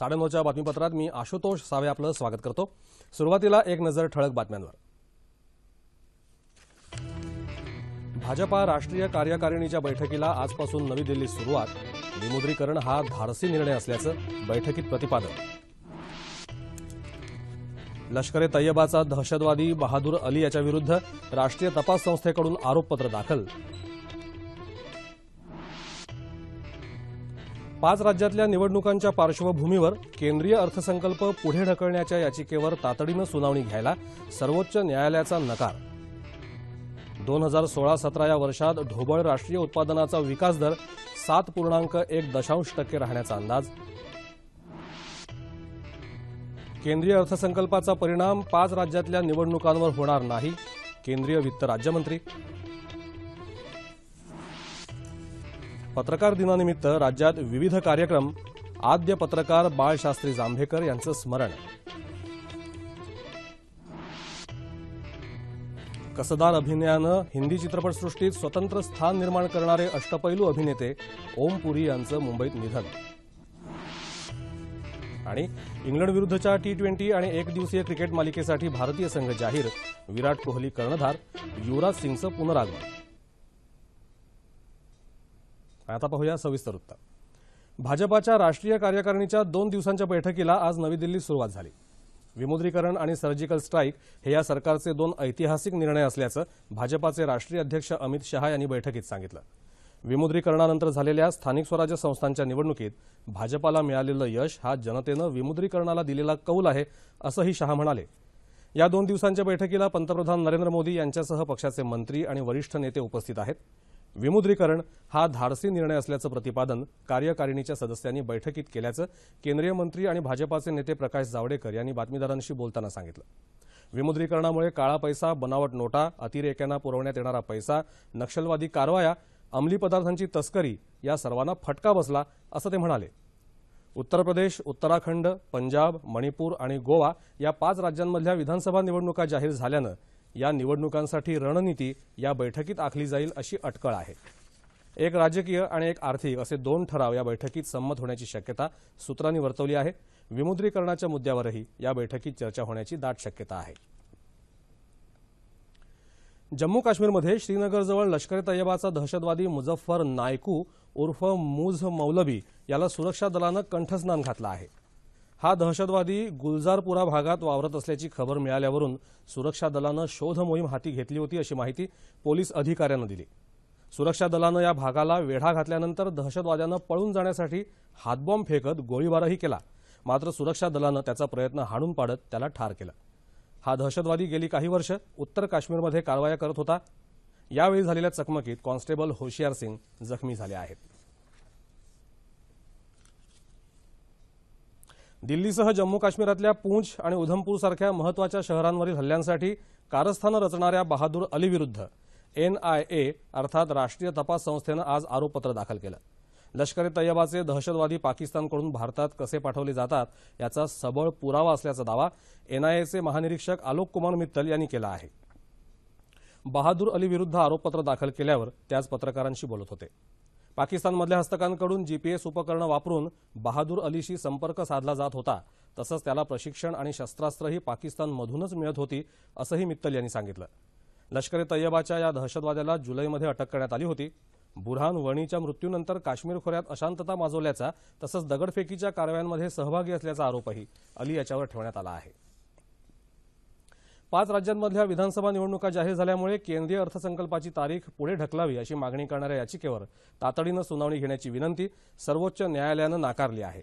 साडेनऊच्या बातमीपत्रात मी आशुतोष सावे आपलं स्वागत करतो सुरुवातीला एक नजर ठळक बातम्यांवर भाजपा राष्ट्रीय कार्यकारिणीच्या बैठकीला आजपासून नवी दिल्लीत सुरुवात विमुद्रीकरण हा धाडसी निर्णय असल्याचं बैठकीत प्रतिपादन लष्कर ए तय्यबाचा दहशतवादी बहादूर अली याच्याविरुद्ध राष्ट्रीय तपास संस्थेकडून आरोपपत्र दाखल पाच राज्यातल्या निवडणुकांच्या पार्श्वभूमीवर केंद्रीय अर्थसंकल्प पुढे ढकलण्याच्या याचिकेवर तातडीनं सुनावणी घ्यायला सर्वोच्च न्यायालयाचा नकार दोन हजार सोळा सतरा या वर्षात ढोबळ राष्ट्रीय उत्पादनाचा विकास दर सात पूर्णांक एक दशांश टक्के राहण्याचा अंदाज केंद्रीय अर्थसंकल्पाचा परिणाम पाच राज्यातल्या निवडणुकांवर होणार नाही केंद्रीय वित्त राज्यमंत्री पत्रकार दिनानिमित्त राज्यात विविध कार्यक्रम आद्य पत्रकार बाळशास्त्री जांभेकर यांचं स्मरण कसदार अभिनयानं हिंदी चित्रपटसृष्टीत स्वतंत्र स्थान निर्माण करणारे अष्टपैलू अभिनेते ओम पुरी यांचं मुंबईत निधन आणि इंग्लंड विरुद्धच्या टी ट्वेंटी आणि एक दिवसीय क्रिकेट मालिकेसाठी भारतीय संघ जाहीर विराट कोहली कर्णधार युवराज सिंगचं पुनरागमन आता पाहूया सविस्तर उत्तर भाजपाच्या राष्ट्रीय कार्यकारिणीच्या दोन दिवसांच्या बैठकीला आज नवी दिल्लीत सुरुवात झाली विमुद्रीकरण आणि सर्जिकल स्ट्राईक हे या सरकारचे दोन ऐतिहासिक निर्णय असल्याचं भाजपाचे राष्ट्रीय अध्यक्ष अमित शहा यांनी बैठकीत सांगितलं विमुद्रीकरणानंतर झालेल्या स्थानिक स्वराज्य संस्थांच्या निवडणुकीत भाजपाला मिळालेलं यश हा जनतेनं विमुद्रीकरणाला दिलेला कौल आहे असंही शहा म्हणाले या दोन दिवसांच्या बैठकीला पंतप्रधान नरेंद्र मोदी यांच्यासह पक्षाचे मंत्री आणि वरिष्ठ नेते उपस्थित आहेत विमुद्रीकरण हा धाडसी निर्णय असल्याचं प्रतिपादन कार्यकारिणीच्या सदस्यांनी बैठकीत केल्याचं केंद्रीय मंत्री आणि भाजपाचे नेते प्रकाश जावडेकर यांनी बातमीदारांशी बोलताना सांगितलं विमुद्रीकरणामुळे काळा पैसा बनावट नोटा अतिरेक्यांना पुरवण्यात येणारा पैसा नक्षलवादी कारवाया अंमली पदार्थांची तस्करी या सर्वांना फटका बसला असं ते म्हणाले उत्तर प्रदेश उत्तराखंड पंजाब मणिपूर आणि गोवा या पाच राज्यांमधल्या विधानसभा निवडणुका जाहीर झाल्यानं या निवडणुकांसाठी रणनीती या बैठकीत आखली जाईल अशी अटकळ आहे एक राजकीय आणि एक आर्थिक असे दोन ठराव या बैठकीत संमत होण्याची शक्यता सूत्रांनी वर्तवली आहे विमुद्रीकरणाच्या मुद्द्यावरही या बैठकीत चर्चा होण्याची दाट शक्यता आहे जम्मू काश्मीरमध्ये श्रीनगरजवळ लष्कर तय्यबाचा दहशतवादी मुझफ्फर नायकू उर्फ मुझ मौलबी याला सुरक्षा दलानं कंठस्नान घातलं आहे हा दहशतवादी गुलजारपुरा भागात वावरत असल्याची खबर मिळाल्यावरून सुरक्षा दलानं शोध मोहीम हाती घेतली होती अशी माहिती पोलीस अधिकाऱ्यांना दिली सुरक्षा दलानं या भागाला वेढा घातल्यानंतर दहशतवाद्यानं पळून जाण्यासाठी हातबॉम्ब फेकत गोळीबारही केला मात्र सुरक्षा दलानं त्याचा प्रयत्न हाणून पाडत त्याला ठार केला हा दहशतवादी गेली काही वर्ष उत्तर काश्मीरमध्ये कारवाया करत होता यावेळी झालेल्या चकमकीत कॉन्स्टेबल होशियार सिंग जखमी झाले आहेत दिल्लीसह जम्मू काश्मीरातल्या पूंछ आणि उधमपूरसारख्या महत्त्वाच्या शहरांवरील हल्ल्यांसाठी कारस्थानं रचणाऱ्या बहादूर अलीविरुद्ध एनआयए अर्थात राष्ट्रीय तपास संस्थेनं आज आरोपपत्र दाखल केलं लष्कर ए तय्यबाचे दहशतवादी पाकिस्तानकडून भारतात कसे पाठवले जातात याचा सबळ पुरावा असल्याचा दावा एनआयएचे महानिरीक्षक आलोक कुमार मित्तल यांनी केला आहे बहादूर विरुद्ध आरोपपत्र दाखल केल्यावर त्याच पत्रकारांशी बोलत होते पाकिस्तानमधल्या हस्तकांकडून जीपीएस उपकरणं वापरून बहादूर अलीशी संपर्क साधला जात होता तसंच त्याला प्रशिक्षण आणि शस्त्रास्त्रही पाकिस्तानमधूनच मिळत होती असंही मित्तल यांनी सांगितलं लष्कर ए तय्यबाच्या या दहशतवाद्याला जुलैमध्ये अटक करण्यात आली होती बुरहान वणीच्या मृत्यूनंतर काश्मीर खोऱ्यात अशांतता माजवल्याचा तसंच दगडफेकीच्या कारवायांमध्ये सहभागी असल्याचा आरोपही अली याच्यावर ठेवण्यात आला आहे पाच राज्यांमधल्या विधानसभा निवडणुका जाहीर झाल्यामुळे केंद्रीय अर्थसंकल्पाची तारीख पुढे ढकलावी अशी मागणी करणाऱ्या याचिकेवर तातडीनं सुनावणी घेण्याची विनंती सर्वोच्च न्यायालयानं नाकारली आहे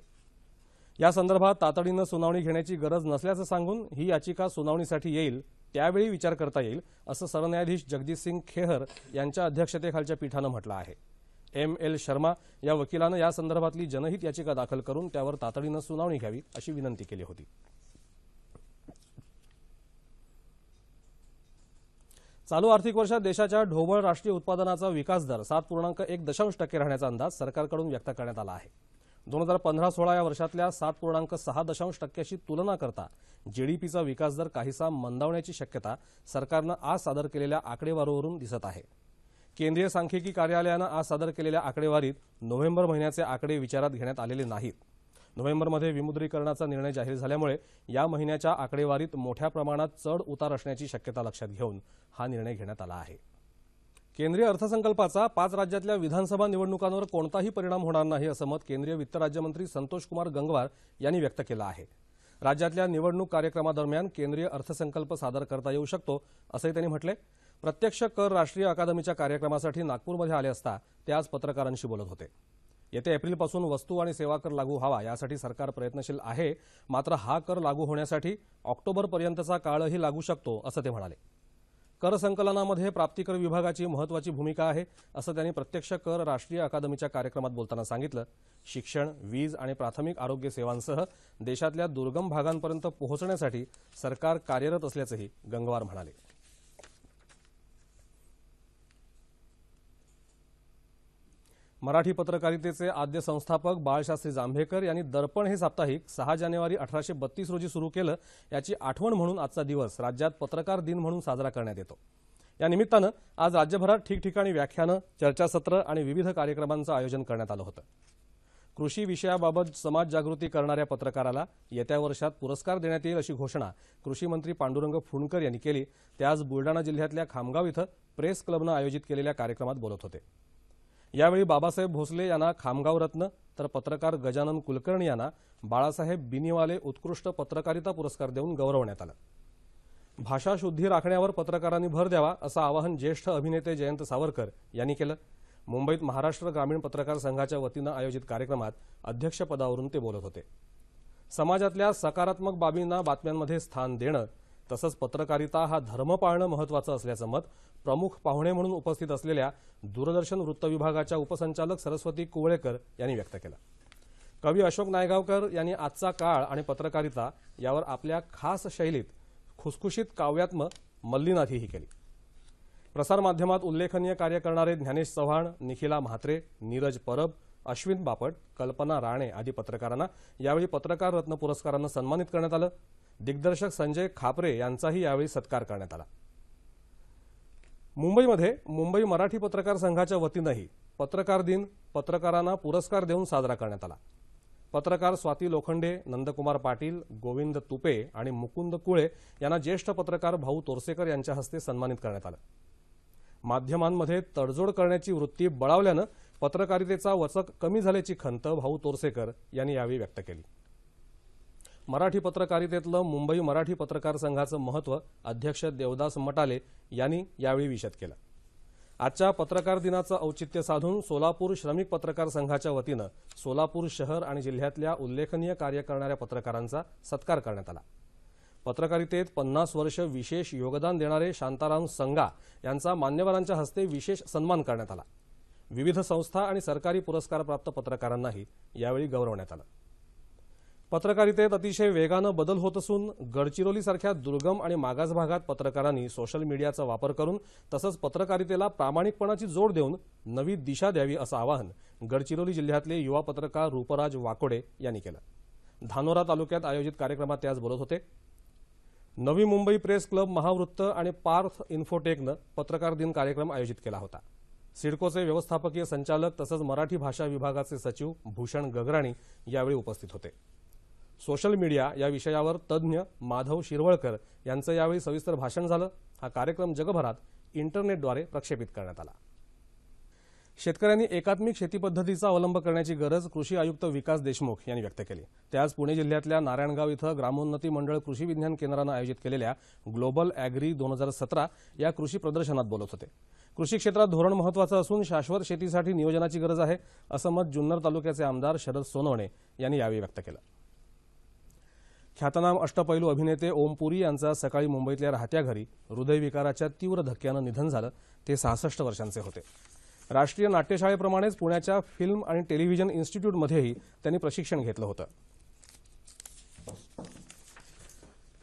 या संदर्भात तातडीनं सुनावणी घेण्याची गरज नसल्याचं सांगून ही याचिका सुनावणीसाठी येईल त्यावेळी विचार करता येईल असं सरन्यायाधीश जगदीश सिंग खेहर यांच्या अध्यक्षतेखालच्या पीठानं म्हटलं आहे एम एल शर्मा या वकिलानं यासंदर्भातली जनहित याचिका दाखल करून त्यावर तातडीनं सुनावणी घ्यावी अशी विनंती केली होती चालू आर्थिक वर्षात देशाच्या ढोबळ राष्ट्रीय उत्पादनाचा विकास दर सात पूर्णांक एक दशांश टक्के राहण्याचा अंदाज सरकारकडून व्यक्त करण्यात आला आहे दोन हजार पंधरा सोळा या वर्षातल्या सात पूर्णांक सहा दशांश टक्क्याशी तुलना करता जीडीपीचा विकास दर काहीसा मंदावण्याची शक्यता सरकारनं आज सादर केलेल्या आकडेवारीवरून दिसत आहे केंद्रीय सांख्यिकी कार्यालयानं आज सादर केलेल्या आकडेवारीत नोव्हेंबर महिन्याचे आकडे विचारात घेण्यात आलेले नाहीत नोव्हेंबरमध्ये विमुद्रीकरणाचा निर्णय जाहीर झाल्यामुळे या महिन्याच्या आकडेवारीत मोठ्या प्रमाणात चढ उतार असण्याची शक्यता लक्षात घेऊन हा निर्णय घेण्यात आला आहे केंद्रीय अर्थसंकल्पाचा पाच राज्यातल्या विधानसभा निवडणुकांवर कोणताही परिणाम होणार नाही असं मत केंद्रीय वित्त राज्यमंत्री संतोष कुमार गंगवार यांनी व्यक्त केलं आहे राज्यातल्या निवडणूक कार्यक्रमादरम्यान केंद्रीय अर्थसंकल्प सादर करता येऊ शकतो असंही त्यांनी म्हटले प्रत्यक्ष कर राष्ट्रीय अकादमीच्या कार्यक्रमासाठी नागपूरमध्ये आले असता ते आज पत्रकारांशी बोलत होते येत्या एप्रिलपासून वस्तू आणि सेवा कर लागू व्हावा यासाठी सरकार प्रयत्नशील आहे मात्र हा कर लागू होण्यासाठी ऑक्टोबरपर्यंतचा काळही लागू शकतो असं ते म्हणाले कर संकलनामध्ये प्राप्तिकर विभागाची महत्वाची भूमिका आहे असं त्यांनी प्रत्यक्ष कर राष्ट्रीय अकादमीच्या कार्यक्रमात बोलताना सांगितलं शिक्षण वीज आणि प्राथमिक आरोग्य सेवांसह देशातल्या दुर्गम भागांपर्यंत पोहोचण्यासाठी सरकार कार्यरत असल्याचंही गंगवार म्हणाले मराठी पत्रकारितेचे आद्य संस्थापक बाळशास्त्री जांभेकर यांनी दर्पण हे साप्ताहिक सहा जानेवारी अठराशे बत्तीस रोजी सुरू केलं याची आठवण म्हणून आजचा दिवस राज्यात पत्रकार दिन म्हणून साजरा करण्यात येतो या निमित्तानं आज राज्यभरात ठिकठिकाणी व्याख्यानं चर्चासत्र आणि विविध कार्यक्रमांचं आयोजन करण्यात आलं होतं कृषी विषयाबाबत समाज जागृती करणाऱ्या पत्रकाराला येत्या वर्षात पुरस्कार देण्यात येईल अशी घोषणा कृषी मंत्री पांडुरंग फुंडकर यांनी केली ते आज बुलडाणा जिल्ह्यातल्या खामगाव इथं प्रेस क्लबनं आयोजित केलेल्या कार्यक्रमात बोलत होते यावेळी बाबासाहेब भोसले यांना खामगाव रत्न तर पत्रकार गजानन कुलकर्णी यांना बाळासाहेब बिनीवाले उत्कृष्ट पत्रकारिता पुरस्कार देऊन गौरवण्यात आलं भाषा शुद्धी राखण्यावर पत्रकारांनी भर द्यावा असं आवाहन ज्येष्ठ अभिनेते जयंत सावरकर यांनी केलं मुंबईत महाराष्ट्र ग्रामीण पत्रकार संघाच्या वतीनं आयोजित कार्यक्रमात अध्यक्षपदावरून ते बोलत होते समाजातल्या सकारात्मक बाबींना बातम्यांमध्ये स्थान देणं तसंच पत्रकारिता हा धर्म पाळणं महत्वाचं असल्याचं मत प्रमुख पाहुणे म्हणून उपस्थित असलेल्या दूरदर्शन वृत्त विभागाच्या उपसंचालक सरस्वती कुवळेकर यांनी व्यक्त केला कवी अशोक नायगावकर यांनी आजचा काळ आणि पत्रकारिता यावर आपल्या खास शैलीत खुसखुशीत काव्यात्म मल्लीनाथीही केली प्रसारमाध्यमात उल्लेखनीय कार्य करणारे ज्ञानेश चव्हाण निखिला म्हात्रे नीरज परब अश्विन बापट कल्पना राणे आदी पत्रकारांना यावेळी पत्रकार रत्न पुरस्कारानं सन्मानित करण्यात आलं दिग्दर्शक संजय खापरे यांचाही यावेळी सत्कार करण्यात आला मुंबईमध्ये मुंबई मराठी पत्रकार संघाच्या वतीनंही पत्रकार दिन पत्रकारांना पुरस्कार देऊन साजरा करण्यात आला पत्रकार स्वाती लोखंडे नंदकुमार पाटील गोविंद तुपे आणि मुकुंद कुळे यांना ज्येष्ठ पत्रकार भाऊ तोरसेकर यांच्या हस्ते सन्मानित करण्यात आलं माध्यमांमध्ये तडजोड करण्याची वृत्ती बळावल्यानं पत्रकारितेचा वचक कमी झाल्याची खंत भाऊ तोरसेकर यांनी यावेळी व्यक्त केली मराठी पत्रकारितेतलं मुंबई मराठी पत्रकार संघाचं महत्त्व अध्यक्ष देवदास मटाले यांनी यावेळी विशद केलं आजच्या पत्रकार दिनाचं औचित्य साधून सोलापूर श्रमिक पत्रकार संघाच्या वतीनं सोलापूर शहर आणि जिल्ह्यातल्या उल्लेखनीय कार्य करणाऱ्या पत्रकारांचा सत्कार करण्यात आला पत्रकारितेत पन्नास वर्ष विशेष योगदान देणारे शांताराम संगा यांचा मान्यवरांच्या हस्ते विशेष सन्मान करण्यात आला विविध संस्था आणि सरकारी पुरस्कारप्राप्त पत्रकारांनाही यावेळी गौरवण्यात आलं पत्रकारितेत अतिशय वेगानं बदल होत असून गडचिरोलीसारख्या दुर्गम आणि मागास भागात पत्रकारांनी सोशल मीडियाचा वापर करून तसंच पत्रकारितेला प्रामाणिकपणाची जोड देऊन नवी दिशा द्यावी असं आवाहन गडचिरोली जिल्ह्यातले युवा पत्रकार रूपराज वाकोडे यांनी केलं धानोरा तालुक्यात आयोजित कार्यक्रमात ते आज बोलत होते नवी मुंबई प्रेस क्लब महावृत्त आणि पार्थ इन्फोटेकनं पत्रकार दिन कार्यक्रम आयोजित केला होता सिडकोचे व्यवस्थापकीय संचालक तसंच मराठी भाषा विभागाचे सचिव भूषण गगराणी यावेळी उपस्थित होते सोशल मीडिया या विषयावर तज्ज्ञ माधव शिरवळकर यांचं यावेळी सविस्तर भाषण झालं हा कार्यक्रम जगभरात इंटरनेटद्वारे प्रक्षेपित करण्यात आला शेतकऱ्यांनी एकात्मिक शेती पद्धतीचा अवलंब करण्याची गरज कृषी आयुक्त विकास देशमुख यांनी व्यक्त केली ते आज पुणे जिल्ह्यातल्या नारायणगाव इथं ग्रामोन्नती मंडळ कृषी विज्ञान केंद्रानं आयोजित केलेल्या ग्लोबल अॅग्री दोन हजार सतरा या कृषी प्रदर्शनात बोलत होते कृषी क्षेत्रात धोरण महत्वाचं असून शाश्वत शेतीसाठी नियोजनाची गरज आहे असं मत जुन्नर तालुक्याचे आमदार शरद सोनवणे यांनी यावेळी व्यक्त केलं ख्यातनाम अष्टपैलू अभिनेते ओम पुरी यांचा सकाळी मुंबईतल्या राहत्या घरी हृदयविकाराच्या तीव्र धक्क्यानं निधन झालं ते सहासष्ट वर्षांचे होते राष्ट्रीय नाट्यशाळेप्रमाणेच पुण्याच्या फिल्म आणि टेलिव्हिजन इन्स्टिट्यूटमध्येही त्यांनी प्रशिक्षण घेतलं होतं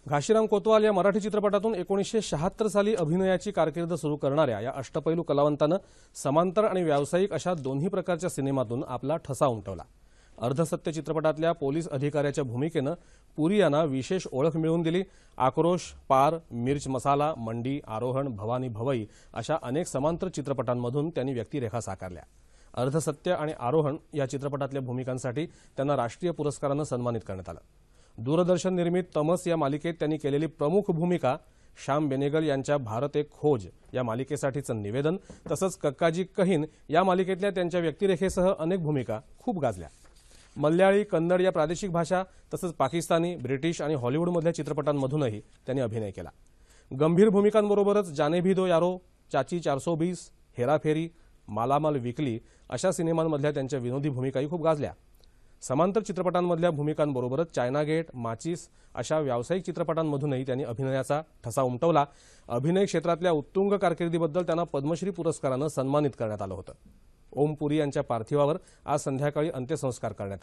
घाशीराम कोतवाल या मराठी चित्रपटातून एकोणीसशे शहात्तर साली अभिनयाची कारकीर्द सुरू करणाऱ्या या अष्टपैलू कलावंतानं समांतर आणि व्यावसायिक अशा दोन्ही प्रकारच्या सिनेमातून आपला ठसा उमटवला अर्धसत्य चित्रपटातल्या पोलीस अधिकाऱ्याच्या भूमिकेनं पुरी यांना विशेष ओळख मिळवून दिली आक्रोश पार मिर्च मसाला मंडी आरोहण भवानी भवई अशा अनेक समांतर चित्रपटांमधून त्यांनी व्यक्तिरेखा साकारल्या अर्धसत्य आणि आरोहण या चित्रपटातल्या भूमिकांसाठी त्यांना राष्ट्रीय पुरस्कारानं सन्मानित करण्यात आलं दूरदर्शन निर्मित तमस या मालिकेत त्यांनी केलेली प्रमुख भूमिका श्याम बेनेगल यांच्या भारत एक खोज या मालिकेसाठीचं निवेदन तसंच कक्काजी कहीन या मालिकेतल्या त्यांच्या व्यक्तिरेखेसह अनेक भूमिका खूप गाजल्या मल्याळी कन्नड या प्रादेशिक भाषा तसंच पाकिस्तानी ब्रिटिश आणि हॉलिवूडमधल्या चित्रपटांमधूनही त्यांनी अभिनय केला गंभीर भूमिकांबरोबरच जाने भी दो यारो चाची चारसो बीस हेराफेरी मालामाल विकली अशा सिनेमांमधल्या त्यांच्या विनोदी भूमिकाही खूप गाजल्या समांतर चित्रपटांमधल्या भूमिकांबरोबरच चायना गेट माचीस अशा व्यावसायिक चित्रपटांमधूनही त्यांनी अभिनयाचा ठसा उमटवला अभिनय क्षेत्रातल्या उत्तुंग कारकिर्दीबद्दल त्यांना पद्मश्री पुरस्कारानं सन्मानित करण्यात आलं होतं ओमपुरी पार्थिवा पर आज संध्या अंत्यसंस्कार कर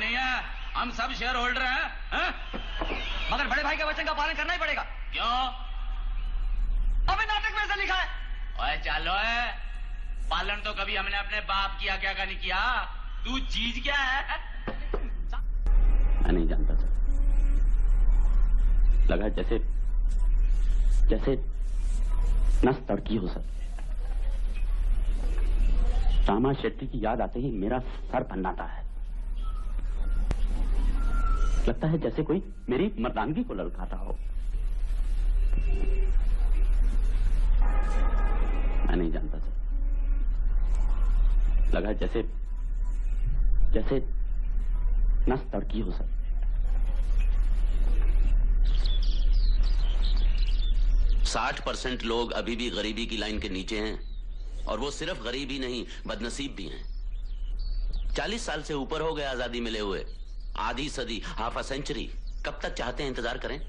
नहीं है हम सब शेयर होल्डर हैं है? मगर बड़े भाई के वचन का पालन करना ही पड़ेगा क्यों अबे नाटक में ऐसा लिखा है ओए चलो है पालन तो कभी हमने अपने बाप किया क्या का नहीं किया तू चीज क्या है मैं नहीं जानता सर लगा जैसे जैसे नस तड़की हो सर श्यामा शेट्टी की याद आते ही मेरा सर भन्नाता है लगता है जैसे कोई मेरी मर्दानगी को ललकाता हो मैं नहीं जानता लगा जैसे जैसे नस तड़की हो सर साठ परसेंट लोग अभी भी गरीबी की लाइन के नीचे हैं और वो सिर्फ गरीब ही नहीं बदनसीब भी हैं चालीस साल से ऊपर हो गए आजादी मिले हुए आधी सदी हाफ अ सेंचुरी कब तक चाहते हैं इंतजार करें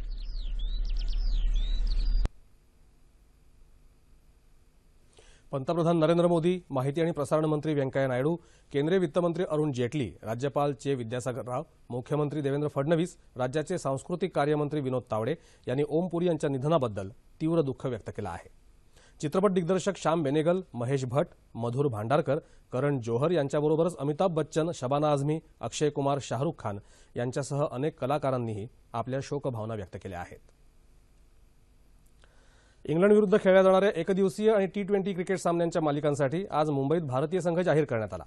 पंतप्रधान नरेंद्र मोदी माहिती आणि प्रसारण मंत्री व्यंकय्या नायडू केंद्रीय वित्तमंत्री अरुण जेटली राज्यपाल चे विद्यासागर राव मुख्यमंत्री देवेंद्र फडणवीस राज्याचे सांस्कृतिक कार्यमंत्री विनोद तावडे यांनी ओमपुरी यांच्या निधनाबद्दल तीव्र दुःख व्यक्त केलं आहे चित्रपट दिग्दर्शक श्याम बेनेगल महेश भट मधुर भांडारकर करण जोहर यांच्याबरोबरच अमिताभ बच्चन शबाना आझमी अक्षय कुमार शाहरुख खान यांच्यासह अनेक कलाकारांनीही आपल्या शोकभावना व्यक्त केल्या आहेत इंग्लंड विरुद्ध खेळल्या जाणाऱ्या एकदिवसीय आणि टी ट्वेंटी क्रिकेट सामन्यांच्या मालिकांसाठी आज मुंबईत भारतीय संघ जाहीर करण्यात आला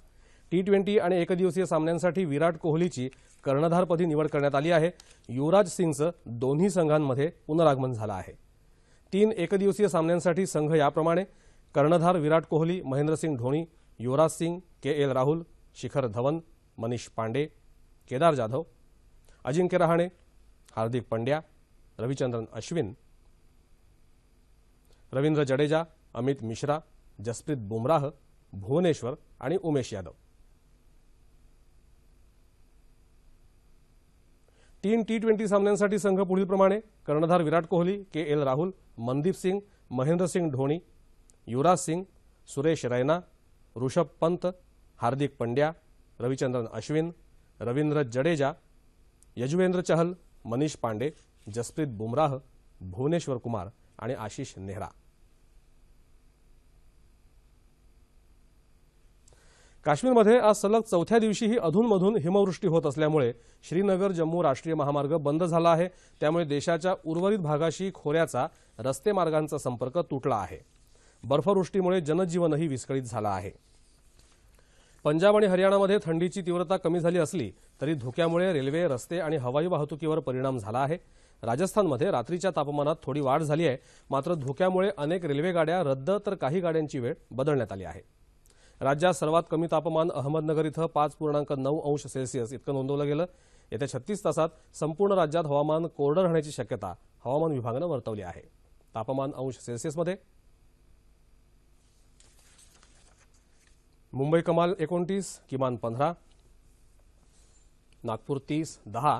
टी ट्वेंटी आणि एकदिवसीय सामन्यांसाठी विराट कोहलीची कर्णधारपदी निवड करण्यात आली आहे युवराज सिंगचं दोन्ही संघांमध्ये पुनरागमन झालं आहे तीन एकदिवसीय सामन्यांसाठी संघ याप्रमाणे कर्णधार विराट कोहली महेंद्रसिंग धोनी युवराज सिंग के एल राहुल शिखर धवन मनीष पांडे केदार जाधव अजिंक्य रहाणे हार्दिक पंड्या रविचंद्रन अश्विन रवींद्र जडेजा अमित मिश्रा जसप्रीत बुमराह भुवनेश्वर आणि उमेश यादव तीन टी ट्वेंटी सामन्यांसाठी संघ पुढीलप्रमाणे कर्णधार विराट कोहली के एल राहुल मनदीप सिंग महेंद्रसिंग धोनी युवराज सिंग सुरेश रैना ऋषभ पंत हार्दिक पंड्या रविचंद्रन अश्विन रवींद्र जडेजा यजुवेंद्र चहल मनीष पांडे जसप्रीत बुमराह भुवनेश्वर कुमार आणि आशिष नेहरा काश्मीरमध्ये आज सलग चौथ्या दिवशीही अधूनमधून हिमवृष्टी होत असल्यामुळे श्रीनगर जम्मू राष्ट्रीय महामार्ग बंद झाला आहे त्यामुळे देशाच्या उर्वरित भागाशी खोऱ्याचा रस्ते मार्गांचा संपर्क तुटला आहे बर्फवृष्टीमुळे जनजीवनही विस्कळीत झालं आहे पंजाब आणि हरियाणामध्ये थंडीची तीव्रता कमी झाली असली तरी धुक्यामुळे रेल्वे रस्ते आणि हवाई वाहतुकीवर परिणाम झाला आहे राजस्थानमध्ये रात्रीच्या तापमानात थोडी वाढ झाली आहे मात्र धोक्यामुळे अनेक रेल्वेगाड्या रद्द तर काही गाड्यांची वेळ बदलण्यात आली आहे राज्यात सर्वात कमी तापमान अहमदनगर इथं पाच पूर्णांक नऊ अंश सेल्सिअस इतकं नोंदवलं गेलं येत्या छत्तीस तासात संपूर्ण राज्यात हवामान कोरडं राहण्याची शक्यता हवामान विभागानं वर्तवली आहे तापमान अंश सेल्सिअसमध्ये मुंबई कमाल एकोणतीस किमान पंधरा नागपूर तीस दहा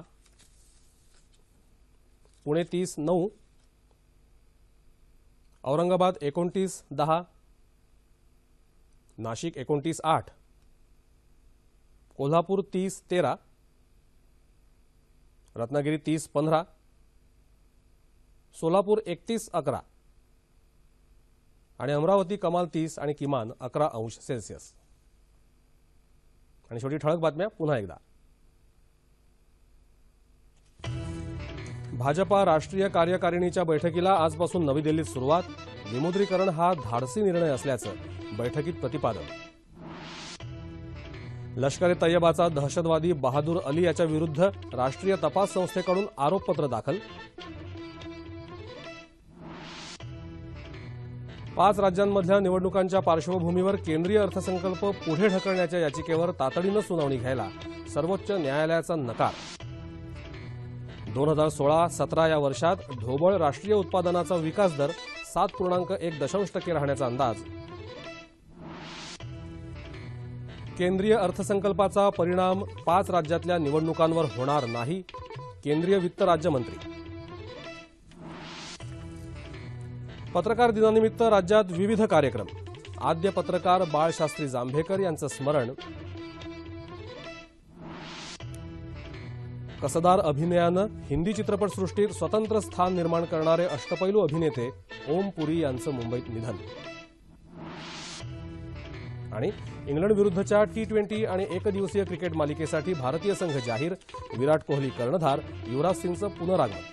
पुणे तीस नऊ औरंगाबाद एकोणतीस दहा नाशिक एकोणतीस आठ कोल्हापूर तीस तेरा रत्नागिरी तीस पंधरा सोलापूर एकतीस अकरा आणि अमरावती कमाल तीस आणि किमान अकरा अंश सेल्सिअस आणि शेवटी ठळक बातम्या पुन्हा एकदा भाजपा राष्ट्रीय कार्यकारिणीच्या बैठकीला आजपासून नवी दिल्लीत सुरुवात विमुद्रीकरण हा धाडसी निर्णय असल्याचं बैठकीत प्रतिपादन लष्कर ए तय्यबाचा दहशतवादी बहादूर अली याच्या विरुद्ध राष्ट्रीय तपास संस्थेकडून आरोपपत्र दाखल पाच राज्यांमधल्या निवडणुकांच्या पार्श्वभूमीवर केंद्रीय अर्थसंकल्प पुढे ढकलण्याच्या याचिकेवर तातडीनं सुनावणी घ्यायला सर्वोच्च न्यायालयाचा नकार दोन हजार सोळा सतरा या वर्षात ढोबळ राष्ट्रीय उत्पादनाचा विकास दर सात पूर्णांक एक दशांश टक्के राहण्याचा अंदाज केंद्रीय अर्थसंकल्पाचा परिणाम पाच राज्यातल्या निवडणुकांवर होणार नाही केंद्रीय वित्त राज्यमंत्री पत्रकार दिनानिमित्त राज्यात विविध कार्यक्रम आद्य पत्रकार बाळशास्त्री जांभेकर यांचं स्मरण कसदार अभिनयानं हिंदी चित्रपटसृष्टीत स्वतंत्र स्थान निर्माण करणारे अष्टपैलू अभिनेते ओम पुरी यांचं मुंबईत निधन आणि इंग्लंड विरुद्धच्या टी ट्वेंटी आणि एकदिवसीय क्रिकेट मालिकेसाठी भारतीय संघ जाहीर विराट कोहली कर्णधार युवराज सिंगचं पुनरागमन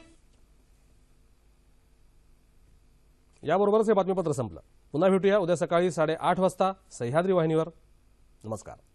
याबरोबरच हे बातमीपत्र संपलं पुन्हा भेटूया उद्या सकाळी साडेआठ वाजता सह्याद्री वाहिनीवर नमस्कार